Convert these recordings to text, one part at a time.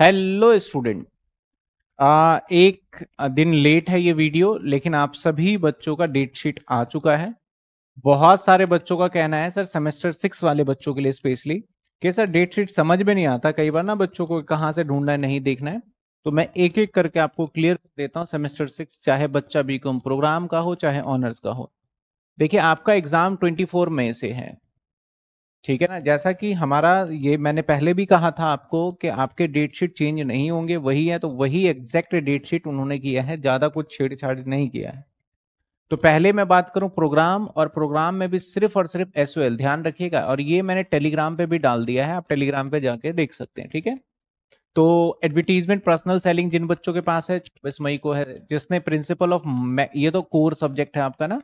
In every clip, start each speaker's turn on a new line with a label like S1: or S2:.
S1: hello student एक दिन late है ये वीडियो लेकिन आप सभी बच्चों का डेट शीट आ चुका है बहुत सारे बच्चों का कहना है सर सेमेस्टर सिक्स वाले बच्चों के लिए स्पेशली कि सर डेट शीट समझ में नहीं आता कई बार ना बच्चों को कहाँ से ढूंढना है नहीं देखना है तो मैं एक एक करके आपको क्लियर देता हूँ सेमेस्टर सिक्स चाहे बच्चा बी प्रोग्राम का हो चाहे ऑनर्स का हो देखिए आपका एग्जाम ट्वेंटी मई से है ठीक है ना जैसा कि हमारा ये मैंने पहले भी कहा था आपको कि आपके डेट शीट चेंज नहीं होंगे वही है तो वही एग्जैक्ट डेट शीट उन्होंने किया है ज़्यादा कुछ छेड़छाड़ नहीं किया है तो पहले मैं बात करूं प्रोग्राम और प्रोग्राम में भी सिर्फ और सिर्फ एस ध्यान रखिएगा और ये मैंने टेलीग्राम पे भी डाल दिया है आप टेलीग्राम पे जाके देख सकते हैं ठीक है तो एडवर्टीजमेंट पर्सनल सेलिंग जिन बच्चों के पास है चौबीस मई को है जिसने प्रिंसिपल ऑफ ये तो कोर सब्जेक्ट है आपका ना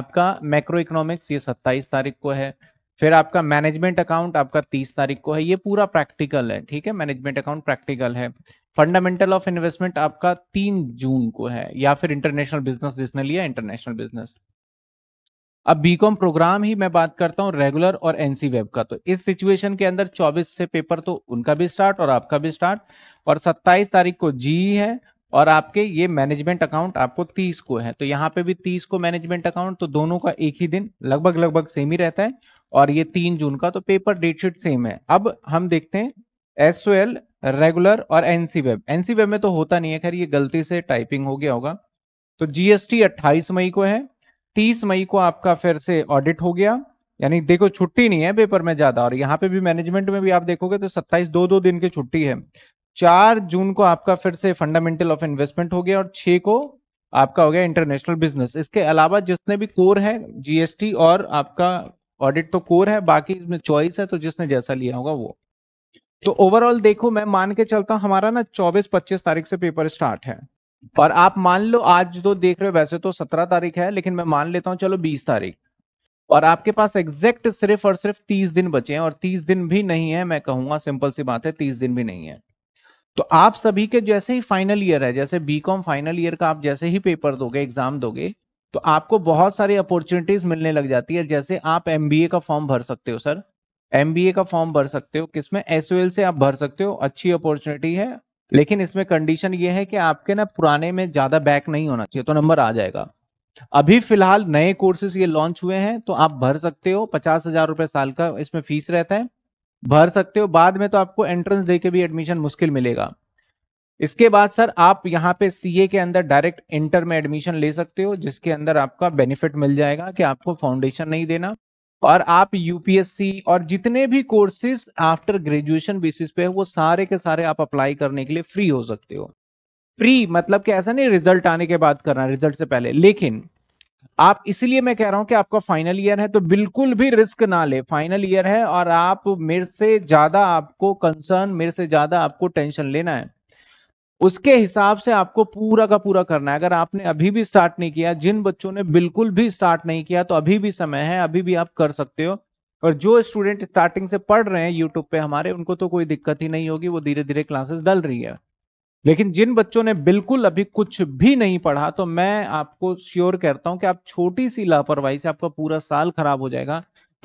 S1: आपका मैक्रो इकोनॉमिक्स ये सत्ताईस तारीख को है फिर आपका मैनेजमेंट अकाउंट आपका तीस तारीख को है ये पूरा प्रैक्टिकल है ठीक है मैनेजमेंट अकाउंट प्रैक्टिकल है फंडामेंटल ऑफ इन्वेस्टमेंट आपका तीन जून को है या फिर इंटरनेशनल बिजनेस जिसने लिया इंटरनेशनल बिजनेस अब बीकॉम प्रोग्राम ही मैं बात करता हूँ रेगुलर और एनसी वेब का तो इस सिचुएशन के अंदर 24 से पेपर तो उनका भी स्टार्ट और आपका भी स्टार्ट और 27 तारीख को जी है और आपके ये मैनेजमेंट अकाउंट आपको 30 को है तो यहाँ पे भी 30 को मैनेजमेंट अकाउंट तो दोनों का एक ही दिन लगभग लगभग सेम ही रहता है और ये तीन जून का तो पेपर डेट शीट सेम है अब हम देखते हैं एस रेगुलर और एनसी वेब एनसी वेब में तो होता नहीं है खैर ये गलती से टाइपिंग हो गया होगा तो जीएसटी 28 मई को है 30 मई को आपका फिर से ऑडिट हो गया यानी देखो छुट्टी नहीं है पेपर में ज्यादा और यहाँ पे भी मैनेजमेंट में भी आप देखोगे तो 27 दो दो दिन की छुट्टी है 4 जून को आपका फिर से फंडामेंटल ऑफ इन्वेस्टमेंट हो गया और 6 को आपका हो गया इंटरनेशनल बिजनेस इसके अलावा जिसने भी कोर है जीएसटी और आपका ऑडिट तो कोर है बाकी इसमें चॉइस है तो जिसने जैसा लिया होगा वो तो ओवरऑल देखो मैं मान के चलता हूँ हमारा ना चौबीस पच्चीस तारीख से पेपर स्टार्ट है और आप मान लो आज तो देख रहे हो वैसे तो सत्रह तारीख है लेकिन मैं मान लेता हूँ चलो बीस तारीख और आपके पास एग्जैक्ट सिर्फ और सिर्फ तीस दिन बचे हैं और तीस दिन भी नहीं है मैं कहूंगा सिंपल सी बात है तीस दिन भी नहीं है तो आप सभी के जैसे ही फाइनल ईयर है जैसे बीकॉम फाइनल ईयर का आप जैसे ही पेपर दोगे एग्जाम दोगे तो आपको बहुत सारी अपॉर्चुनिटीज मिलने लग जाती है जैसे आप एम का फॉर्म भर सकते हो सर एम का फॉर्म भर सकते हो किसमें एस से आप भर सकते हो अच्छी अपॉर्चुनिटी है लेकिन इसमें कंडीशन ये है कि आपके ना पुराने में ज्यादा बैक नहीं होना चाहिए तो नंबर आ जाएगा अभी फिलहाल नए कोर्सेज ये लॉन्च हुए हैं तो आप भर सकते हो पचास हजार रुपए साल का इसमें फीस रहता है भर सकते हो बाद में तो आपको एंट्रेंस दे के भी एडमिशन मुश्किल मिलेगा इसके बाद सर आप यहाँ पे सी के अंदर डायरेक्ट इंटर में एडमिशन ले सकते हो जिसके अंदर आपका बेनिफिट मिल जाएगा कि आपको फाउंडेशन नहीं देना और आप यूपीएससी और जितने भी कोर्सेज आफ्टर ग्रेजुएशन बेसिस पे है वो सारे के सारे आप अप्लाई करने के लिए फ्री हो सकते हो फ्री मतलब कि ऐसा नहीं रिजल्ट आने के बाद करना रिजल्ट से पहले लेकिन आप इसलिए मैं कह रहा हूं कि आपका फाइनल ईयर है तो बिल्कुल भी रिस्क ना ले फाइनल ईयर है और आप मेरे से ज्यादा आपको कंसर्न मेरे से ज्यादा आपको टेंशन लेना है उसके हिसाब से आपको पूरा का पूरा करना है अगर आपने अभी भी स्टार्ट नहीं किया जिन बच्चों ने बिल्कुल भी स्टार्ट नहीं किया तो अभी भी समय है अभी भी आप कर सकते हो और जो स्टूडेंट स्टार्टिंग से पढ़ रहे हैं यूट्यूब पे हमारे उनको तो कोई दिक्कत ही नहीं होगी वो धीरे धीरे क्लासेस डल रही है लेकिन जिन बच्चों ने बिल्कुल अभी कुछ भी नहीं पढ़ा तो मैं आपको श्योर करता हूं कि आप छोटी सी लापरवाही से आपका पूरा साल खराब हो जाएगा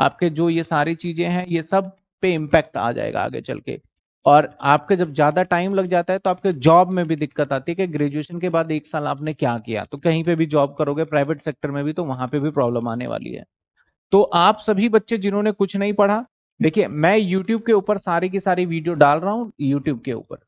S1: आपके जो ये सारी चीजें हैं ये सब पे इम्पैक्ट आ जाएगा आगे चल के और आपके जब ज्यादा टाइम लग जाता है तो आपके जॉब में भी दिक्कत आती है कि ग्रेजुएशन के बाद एक साल आपने क्या किया तो कहीं पे भी जॉब करोगे प्राइवेट सेक्टर में भी तो वहां पे भी प्रॉब्लम आने वाली है तो आप सभी बच्चे जिन्होंने कुछ नहीं पढ़ा देखिए मैं यूट्यूब के ऊपर सारी की सारी वीडियो डाल रहा हूँ यूट्यूब के ऊपर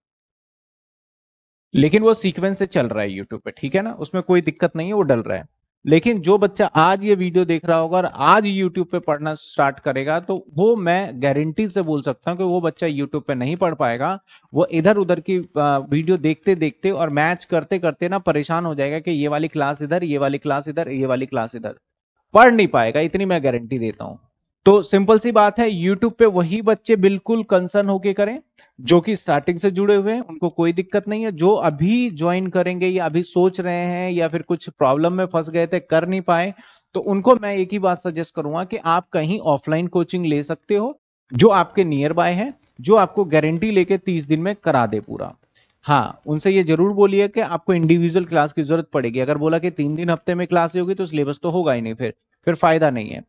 S1: लेकिन वो सीक्वेंस से चल रहा है यूट्यूब पे ठीक है ना उसमें कोई दिक्कत नहीं है वो डल रहा है लेकिन जो बच्चा आज ये वीडियो देख रहा होगा और आज YouTube पे पढ़ना स्टार्ट करेगा तो वो मैं गारंटी से बोल सकता हूँ कि वो बच्चा YouTube पे नहीं पढ़ पाएगा वो इधर उधर की वीडियो देखते देखते और मैच करते करते ना परेशान हो जाएगा कि ये वाली क्लास इधर ये वाली क्लास इधर ये वाली क्लास इधर पढ़ नहीं पाएगा इतनी मैं गारंटी देता हूँ तो सिंपल सी बात है यूट्यूब पे वही बच्चे बिल्कुल कंसर्न होके करें जो कि स्टार्टिंग से जुड़े हुए हैं उनको कोई दिक्कत नहीं है जो अभी ज्वाइन करेंगे या अभी सोच रहे हैं या फिर कुछ प्रॉब्लम में फंस गए थे कर नहीं पाए तो उनको मैं एक ही बात सजेस्ट करूंगा कि आप कहीं ऑफलाइन कोचिंग ले सकते हो जो आपके नियर बाय है जो आपको गारंटी लेके तीस दिन में करा दे पूरा हाँ उनसे ये जरूर बोलिए कि आपको इंडिविजुअल क्लास की जरूरत पड़ेगी अगर बोला कि तीन दिन हफ्ते में क्लास होगी तो सिलेबस तो होगा ही नहीं फिर फिर फायदा नहीं है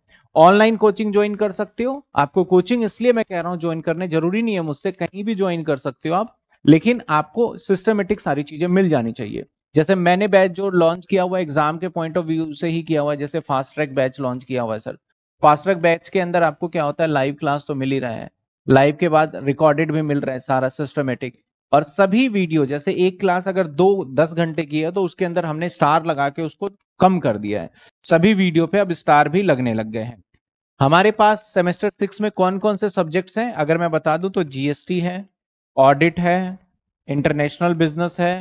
S1: ऑनलाइन कोचिंग ज्वाइन कर सकते हो आपको कोचिंग इसलिए मैं कह रहा हूं ज्वाइन करने जरूरी नहीं है मुझसे कहीं भी ज्वाइन कर सकते हो आप लेकिन आपको सिस्टमेटिक सारी चीजें मिल जानी चाहिए जैसे मैंने बैच जो लॉन्च किया हुआ एग्जाम के पॉइंट ऑफ व्यू से ही किया हुआ है जैसे फास्ट ट्रैक बैच लॉन्च किया हुआ है सर फास्ट ट्रैक बैच के अंदर आपको क्या होता है लाइव क्लास तो मिल ही रहा है लाइव के बाद रिकॉर्डेड भी मिल रहा है सारा सिस्टमेटिक और सभी वीडियो जैसे एक क्लास अगर दो दस घंटे की है तो उसके अंदर हमने स्टार लगा के उसको कम कर दिया है सभी वीडियो पे अब स्टार भी लगने लग गए हैं हमारे पास सेमेस्टर सिक्स में कौन कौन से सब्जेक्ट्स हैं अगर मैं बता दूं तो जीएसटी है ऑडिट है इंटरनेशनल बिजनेस है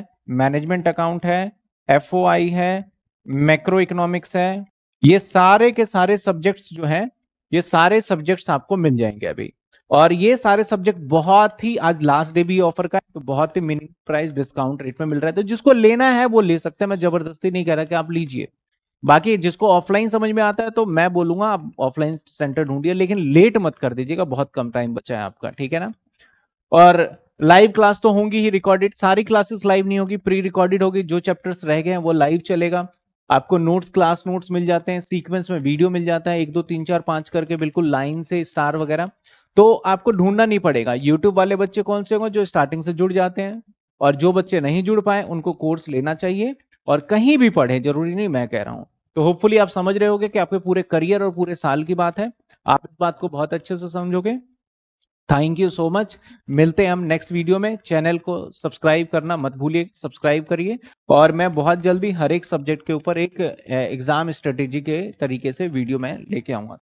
S1: मैनेजमेंट अकाउंट है एफ है मैक्रो इकोनॉमिक्स है ये सारे के सारे सब्जेक्ट्स जो हैं ये सारे सब्जेक्ट्स आपको मिल जाएंगे अभी और ये सारे सब्जेक्ट बहुत ही आज लास्ट डे भी ऑफर का है तो बहुत ही मिनिमम प्राइस डिस्काउंट रेट में मिल रहा है तो जिसको लेना है वो ले सकते हैं मैं जबरदस्ती नहीं कह रहा कि आप लीजिए बाकी जिसको ऑफलाइन समझ में आता है तो मैं बोलूंगा आप ऑफलाइन सेंटर ढूंढिए लेकिन लेट मत कर दीजिएगा बहुत कम टाइम बचा है आपका ठीक है ना और लाइव क्लास तो होंगी ही रिकॉर्डेड सारी क्लासेस लाइव नहीं होगी प्री रिकॉर्डेड होगी जो चैप्टर्स रह गए हैं वो लाइव चलेगा आपको नोट्स क्लास नोट्स मिल जाते हैं सीक्वेंस में वीडियो मिल जाता है एक दो तीन चार पांच करके बिल्कुल लाइन से स्टार वगैरह तो आपको ढूंढना नहीं पड़ेगा यूट्यूब वाले बच्चे कौन से होंगे जो स्टार्टिंग से जुड़ जाते हैं और जो बच्चे नहीं जुड़ पाए उनको कोर्स लेना चाहिए और कहीं भी पढ़े जरूरी नहीं मैं कह रहा हूं तो होपफुली आप समझ रहे होगे कि आपके पूरे करियर और पूरे साल की बात है आप इस बात को बहुत अच्छे से समझोगे थैंक यू सो मच मिलते हैं हम नेक्स्ट वीडियो में चैनल को सब्सक्राइब करना मत भूलिए सब्सक्राइब करिए और मैं बहुत जल्दी हर एक सब्जेक्ट के ऊपर एक एग्जाम स्ट्रेटेजी के तरीके से वीडियो में लेके आऊंगा